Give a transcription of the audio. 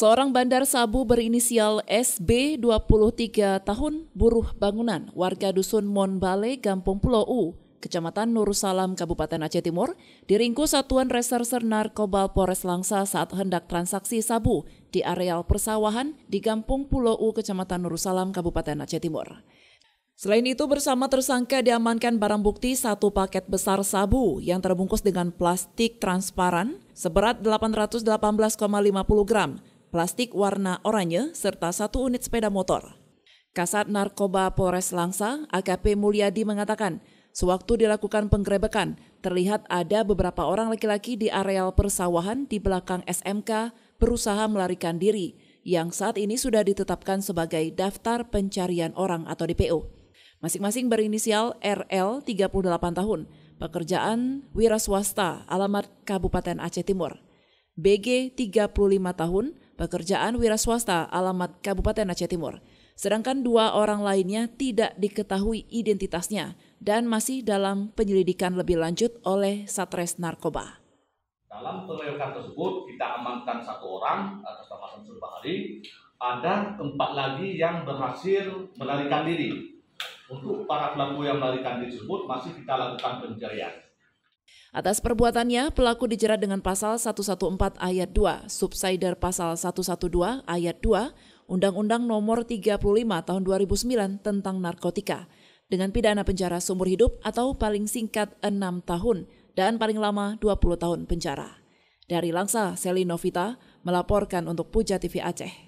Seorang bandar sabu berinisial SB 23 tahun buruh bangunan warga dusun Monbale, Gampung Pulau U, Kecamatan Nurusalam, Kabupaten Aceh Timur, diringkus Satuan Reserse Narkoba Polres Langsa saat hendak transaksi sabu di areal persawahan di Gampung Pulau U, Kecamatan Nurusalam, Kabupaten Aceh Timur. Selain itu, bersama tersangka diamankan barang bukti satu paket besar sabu yang terbungkus dengan plastik transparan seberat 818,50 gram plastik warna oranye, serta satu unit sepeda motor. Kasat Narkoba Polres Langsa, AKP Mulyadi mengatakan, sewaktu dilakukan penggerebekan, terlihat ada beberapa orang laki-laki di areal persawahan di belakang SMK berusaha melarikan diri, yang saat ini sudah ditetapkan sebagai daftar pencarian orang atau DPO. Masing-masing berinisial RL 38 tahun, pekerjaan wira swasta alamat Kabupaten Aceh Timur. BG 35 tahun, pekerjaan wira swasta alamat Kabupaten Aceh Timur. Sedangkan dua orang lainnya tidak diketahui identitasnya dan masih dalam penyelidikan lebih lanjut oleh Satres Narkoba. Dalam pengerebekan tersebut, kita amankan satu orang atas nama Samsul Bahari. Ada empat lagi yang berhasil melarikan diri. Untuk para pelaku yang melarikan diri tersebut, masih kita lakukan pencarian. Atas perbuatannya, pelaku dijerat dengan pasal 114 ayat 2, subsider pasal 112 ayat 2, Undang-Undang Nomor 35 Tahun 2009 tentang narkotika dengan pidana penjara seumur hidup atau paling singkat 6 tahun dan paling lama 20 tahun penjara. Dari Langsa, Selinovita melaporkan untuk Puja TV Aceh.